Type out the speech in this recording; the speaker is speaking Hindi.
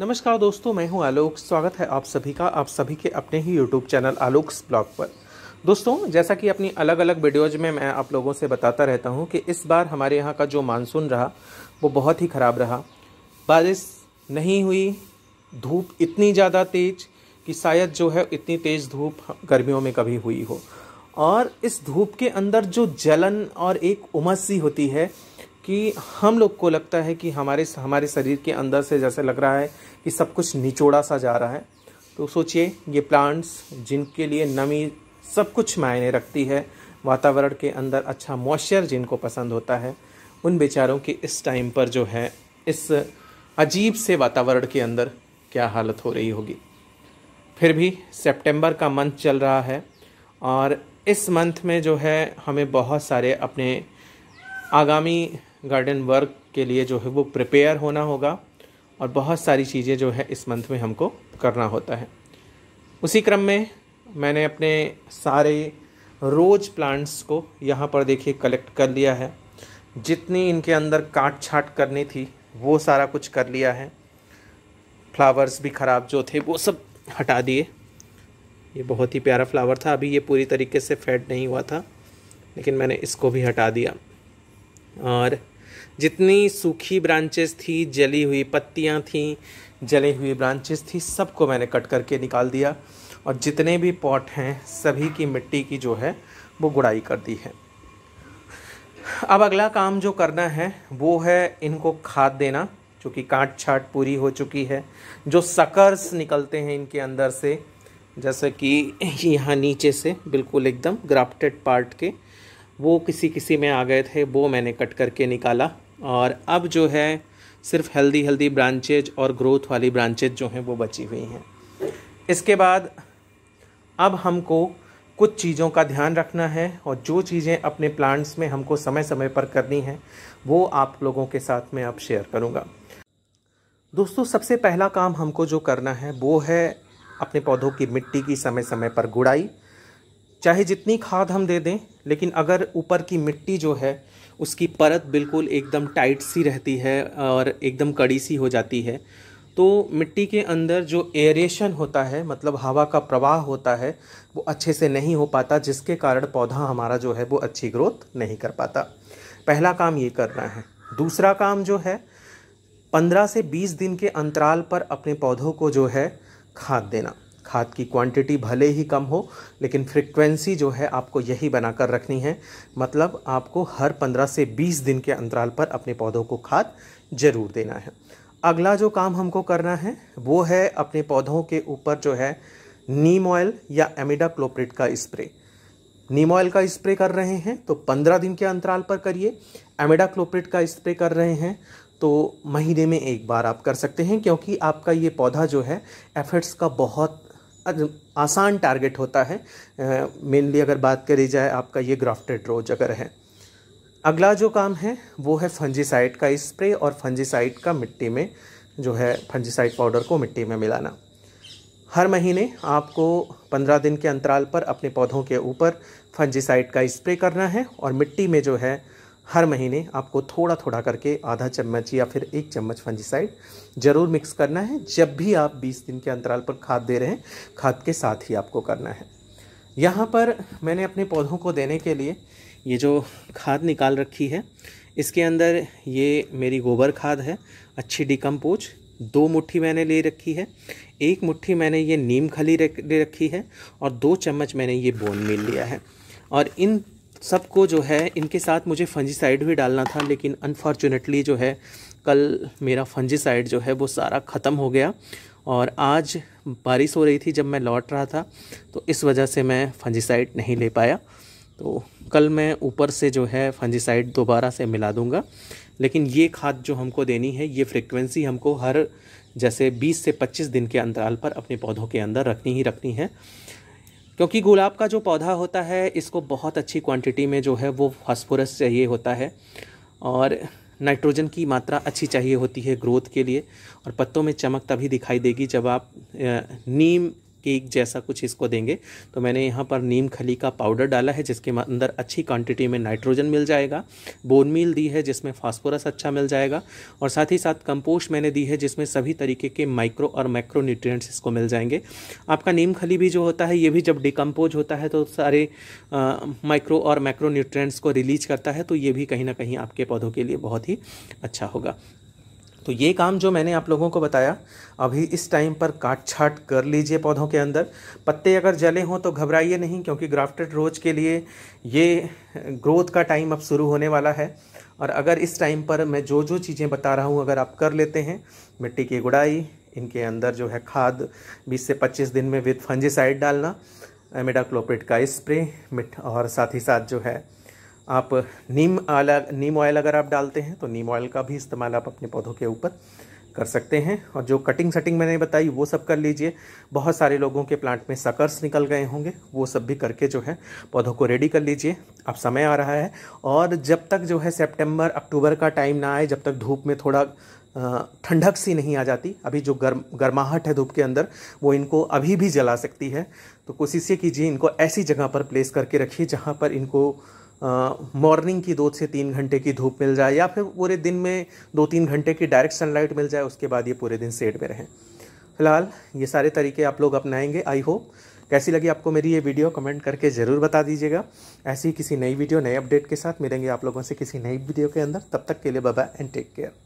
नमस्कार दोस्तों मैं हूं आलोक स्वागत है आप सभी का आप सभी के अपने ही यूट्यूब चैनल आलोक्स ब्लॉग पर दोस्तों जैसा कि अपनी अलग अलग वीडियोज में मैं आप लोगों से बताता रहता हूं कि इस बार हमारे यहां का जो मानसून रहा वो बहुत ही ख़राब रहा बारिश नहीं हुई धूप इतनी ज़्यादा तेज़ कि शायद जो है इतनी तेज़ धूप गर्मियों में कभी हुई हो और इस धूप के अंदर जो जलन और एक उमस सी होती है कि हम लोग को लगता है कि हमारे हमारे शरीर के अंदर से जैसे लग रहा है कि सब कुछ निचोड़ा सा जा रहा है तो सोचिए ये प्लांट्स जिनके लिए नमी सब कुछ मायने रखती है वातावरण के अंदर अच्छा मॉइस्चर जिनको पसंद होता है उन बेचारों के इस टाइम पर जो है इस अजीब से वातावरण के अंदर क्या हालत हो रही होगी फिर भी सितंबर का मंथ चल रहा है और इस मंथ में जो है हमें बहुत सारे अपने आगामी गार्डन वर्क के लिए जो है वो प्रिपेयर होना होगा और बहुत सारी चीज़ें जो है इस मंथ में हमको करना होता है उसी क्रम में मैंने अपने सारे रोज प्लांट्स को यहाँ पर देखिए कलेक्ट कर लिया है जितनी इनके अंदर काट छाट करनी थी वो सारा कुछ कर लिया है फ्लावर्स भी ख़राब जो थे वो सब हटा दिए ये बहुत ही प्यारा फ्लावर था अभी ये पूरी तरीके से फेड नहीं हुआ था लेकिन मैंने इसको भी हटा दिया और जितनी सूखी ब्रांचेस थी जली हुई पत्तियाँ थीं जले हुए ब्रांचेस थी सबको मैंने कट करके निकाल दिया और जितने भी पॉट हैं सभी की मिट्टी की जो है वो गुड़ाई कर दी है अब अगला काम जो करना है वो है इनको खाद देना चूँकि काट छाट पूरी हो चुकी है जो सकर्स निकलते हैं इनके अंदर से जैसे कि यहाँ नीचे से बिल्कुल एकदम ग्राफ्टेड पार्ट के वो किसी किसी में आ गए थे वो मैंने कट करके निकाला और अब जो है सिर्फ हेल्दी हेल्दी ब्रांचेज और ग्रोथ वाली ब्रांचेज जो हैं वो बची हुई हैं इसके बाद अब हमको कुछ चीज़ों का ध्यान रखना है और जो चीज़ें अपने प्लांट्स में हमको समय समय पर करनी है वो आप लोगों के साथ में अब शेयर करूँगा दोस्तों सबसे पहला काम हमको जो करना है वो है अपने पौधों की मिट्टी की समय समय पर गुड़ाई चाहे जितनी खाद हम दे दें लेकिन अगर ऊपर की मिट्टी जो है उसकी परत बिल्कुल एकदम टाइट सी रहती है और एकदम कड़ी सी हो जाती है तो मिट्टी के अंदर जो एयरेशन होता है मतलब हवा का प्रवाह होता है वो अच्छे से नहीं हो पाता जिसके कारण पौधा हमारा जो है वो अच्छी ग्रोथ नहीं कर पाता पहला काम ये करना है दूसरा काम जो है पंद्रह से बीस दिन के अंतराल पर अपने पौधों को जो है खाद देना खाद की क्वांटिटी भले ही कम हो लेकिन फ्रिक्वेंसी जो है आपको यही बनाकर रखनी है मतलब आपको हर 15 से 20 दिन के अंतराल पर अपने पौधों को खाद ज़रूर देना है अगला जो काम हमको करना है वो है अपने पौधों के ऊपर जो है नीम ऑयल या एमिडा क्लोप्रेट का स्प्रे नीम ऑयल का स्प्रे कर रहे हैं तो 15 दिन के अंतराल पर करिए एमिडा क्लोप्रेट का स्प्रे कर रहे हैं तो महीने में एक बार आप कर सकते हैं क्योंकि आपका ये पौधा जो है एफर्ट्स का बहुत आसान टारगेट होता है मेनली अगर बात करी जाए आपका ये ग्राफ्टेड रोज अगर है अगला जो काम है वो है फंजीसाइड का स्प्रे और फंजीसाइड का मिट्टी में जो है फंजीसाइड पाउडर को मिट्टी में मिलाना हर महीने आपको 15 दिन के अंतराल पर अपने पौधों के ऊपर फंजीसाइड का स्प्रे करना है और मिट्टी में जो है हर महीने आपको थोड़ा थोड़ा करके आधा चम्मच या फिर एक चम्मच फंजीसाइड ज़रूर मिक्स करना है जब भी आप 20 दिन के अंतराल पर खाद दे रहे हैं खाद के साथ ही आपको करना है यहाँ पर मैंने अपने पौधों को देने के लिए ये जो खाद निकाल रखी है इसके अंदर ये मेरी गोबर खाद है अच्छी डिकम्पोज दो मुट्ठी मैंने ले रखी है एक मुट्ठी मैंने ये नीम खली ले रखी है और दो चम्मच मैंने ये बोन मिल लिया है और इन सबको जो है इनके साथ मुझे फंजीसाइड भी डालना था लेकिन अनफॉर्चुनेटली जो है कल मेरा फंजीसाइड जो है वो सारा ख़त्म हो गया और आज बारिश हो रही थी जब मैं लौट रहा था तो इस वजह से मैं फंजीसाइड नहीं ले पाया तो कल मैं ऊपर से जो है फंजीसाइड दोबारा से मिला दूंगा लेकिन ये खाद जो हमको देनी है ये फ्रिक्वेंसी हमको हर जैसे 20 से 25 दिन के अंतराल पर अपने पौधों के अंदर रखनी ही रखनी है क्योंकि गुलाब का जो पौधा होता है इसको बहुत अच्छी क्वांटिटी में जो है वो फास्फोरस चाहिए होता है और नाइट्रोजन की मात्रा अच्छी चाहिए होती है ग्रोथ के लिए और पत्तों में चमक तभी दिखाई देगी जब आप नीम केक जैसा कुछ इसको देंगे तो मैंने यहाँ पर नीम खली का पाउडर डाला है जिसके अंदर अच्छी क्वांटिटी में नाइट्रोजन मिल जाएगा बोन मील दी है जिसमें फास्फोरस अच्छा मिल जाएगा और साथ ही साथ कंपोस्ट मैंने दी है जिसमें सभी तरीके के माइक्रो और माइक्रो न्यूट्रिएंट्स इसको मिल जाएंगे आपका नीम खली भी जो होता है ये भी जब डिकम्पोज होता है तो सारे माइक्रो और माइक्रो न्यूट्रिएंट्स को रिलीज करता है तो ये भी कहीं ना कहीं आपके पौधों के लिए बहुत ही अच्छा होगा तो ये काम जो मैंने आप लोगों को बताया अभी इस टाइम पर काट छाट कर लीजिए पौधों के अंदर पत्ते अगर जले हों तो घबराइए नहीं क्योंकि ग्राफ्टेड रोज के लिए ये ग्रोथ का टाइम अब शुरू होने वाला है और अगर इस टाइम पर मैं जो जो चीज़ें बता रहा हूँ अगर आप कर लेते हैं मिट्टी की गुड़ाई इनके अंदर जो है खाद 20 से 25 दिन में विथ फंजीसाइड डालना एमिडाक्लोपेट का स्प्रे मिट और साथ ही साथ जो है आप नीम आला नीम ऑयल अगर आप डालते हैं तो नीम ऑयल का भी इस्तेमाल आप अपने पौधों के ऊपर कर सकते हैं और जो कटिंग सटिंग मैंने बताई वो सब कर लीजिए बहुत सारे लोगों के प्लांट में सकर्स निकल गए होंगे वो सब भी करके जो है पौधों को रेडी कर लीजिए अब समय आ रहा है और जब तक जो है सेप्टेम्बर अक्टूबर का टाइम ना आए जब तक धूप में थोड़ा ठंडक सी नहीं आ जाती अभी जो गर्म गर्माहट है धूप के अंदर वो इनको अभी भी जला सकती है तो कोशिश ये कीजिए इनको ऐसी जगह पर प्लेस करके रखिए जहाँ पर इनको मॉर्निंग की दो से तीन घंटे की धूप मिल जाए या फिर पूरे दिन में दो तीन घंटे की डायरेक्ट सनलाइट मिल जाए उसके बाद ये पूरे दिन सेड में रहें फिलहाल ये सारे तरीके आप लोग अपनाएंगे आई होप कैसी लगी आपको मेरी ये वीडियो कमेंट करके ज़रूर बता दीजिएगा ऐसी किसी नई वीडियो नए अपडेट के साथ मिलेंगे आप लोगों से किसी नई वीडियो के अंदर तब तक के लिए बाय एंड टेक केयर